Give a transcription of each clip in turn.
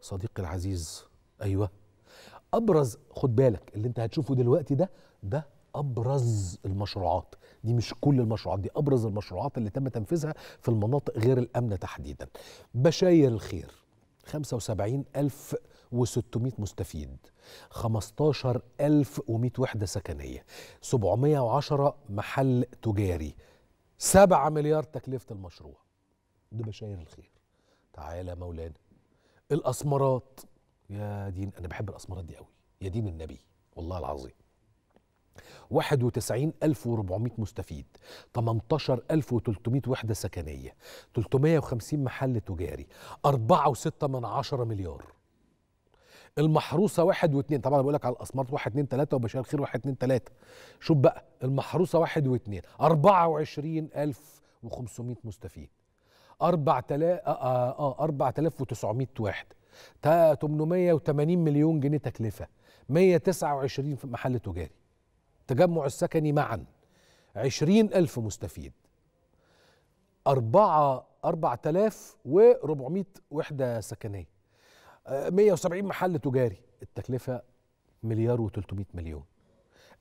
صديقي العزيز ايوه ابرز خد بالك اللي انت هتشوفه دلوقتي ده ده ابرز المشروعات دي مش كل المشروعات دي ابرز المشروعات اللي تم تنفيذها في المناطق غير الامنه تحديدا بشاير الخير 75600 مستفيد 15100 وحده سكنيه 710 محل تجاري 7 مليار تكلفه المشروع ده بشاير الخير تعالى مولانا الاسمرات يا دين انا بحب الاسمرات دي قوي يا دين النبي والله العظيم 91400 مستفيد 18300 وحدة سكنية 350 محل تجاري 4.6 من 10 مليار المحروسة واحد 2 طبعا بقول لك على الاسمرات واحد اتنين تلاتة وبشار خير واحد اتنين تلاتة شوف بقى المحروسة واحد 2 24500 مستفيد 4000 اه 4900 آه، آه، واحد 880 مليون جنيه تكلفه 129 في محل تجاري التجمع السكني معا 20000 مستفيد 4 4400 وحده سكنيه 170 آه، محل تجاري التكلفه مليار و300 مليون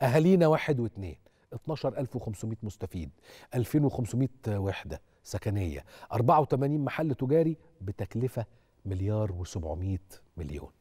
اهالينا واحد واثنين 12500 مستفيد 2500 وحده سكنيه 84 محل تجاري بتكلفه مليار و700 مليون